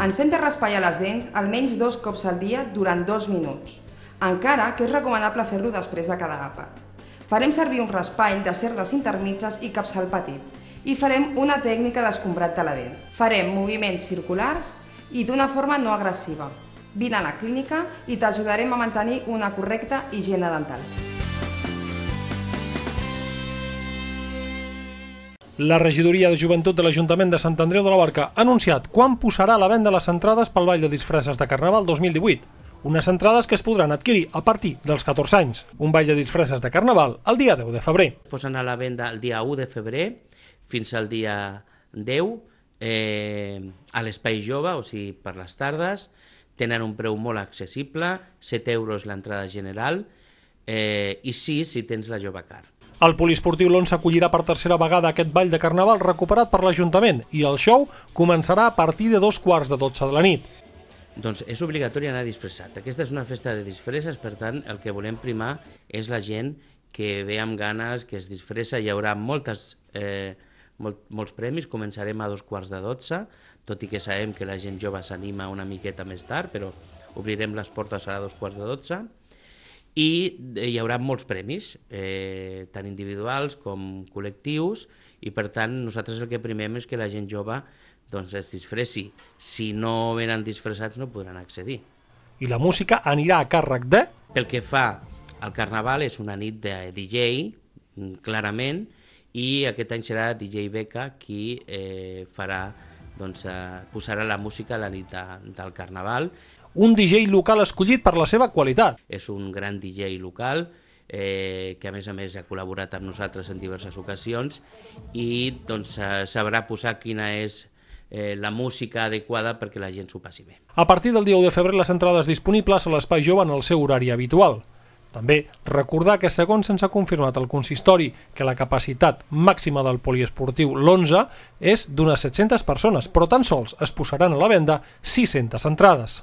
Encén de raspallar les dents almenys dos cops al dia durant dos minuts, encara que és recomanable fer-lo després de cada àpat. Farem servir un raspall de cerdes intermitges i capçal petit i farem una tècnica d'escombrat de la dent. Farem moviments circulars i d'una forma no agressiva. Vine a la clínica i t'ajudarem a mantenir una correcta higiene dental. La regidoria de joventut de l'Ajuntament de Sant Andreu de la Barca ha anunciat quan posarà a la venda les entrades pel Ball de Disfresses de Carnaval 2018. Unes entrades que es podran adquirir a partir dels 14 anys. Un ball de disfresses de Carnaval el dia 10 de febrer. Posen a la venda el dia 1 de febrer fins al dia 10 eh, a l'Espai Jove, o sigui, per les tardes. Tenen un preu molt accessible, 7 euros l'entrada general eh, i 6 si tens la jove car. El poliesportiu l'11 acollirà per tercera vegada aquest ball de carnaval recuperat per l'Ajuntament i el show començarà a partir de dos quarts de 12 de la nit. Doncs és obligatori anar disfressat. Aquesta és una festa de disfresses, per tant, el que volem primar és la gent que ve amb ganes, que es disfressa. Hi haurà moltes, eh, molt, molts premis, començarem a dos quarts de dotze, tot i que sabem que la gent jove s'anima una miqueta més tard, però obrirem les portes a dos quarts de dotze i eh, hi haurà molts premis, eh, tant individuals com col·lectius, i per tant nosaltres el que primem és que la gent jove doncs, es disfressi. Si no venen disfressats no podran accedir. I la música anirà a càrrec de... El que fa el Carnaval és una nit de DJ, mm, clarament, i aquest any serà DJ Beca qui eh, farà doncs, eh, posarà la música a la nit de, del Carnaval un DJ local escollit per la seva qualitat. És un gran DJ local, eh, que a més a més ha col·laborat amb nosaltres en diverses ocasions i doncs, eh, sabrà posar quina és eh, la música adequada perquè la gent s'ho passi bé. A partir del dia 1 de febrer, les entrades disponibles a l'Espai Jove en el seu horari habitual. També recordar que, segons ens ha confirmat el consistori, que la capacitat màxima del poliesportiu, l'11, és d'unes 700 persones, però tan sols es posaran a la venda 600 entrades.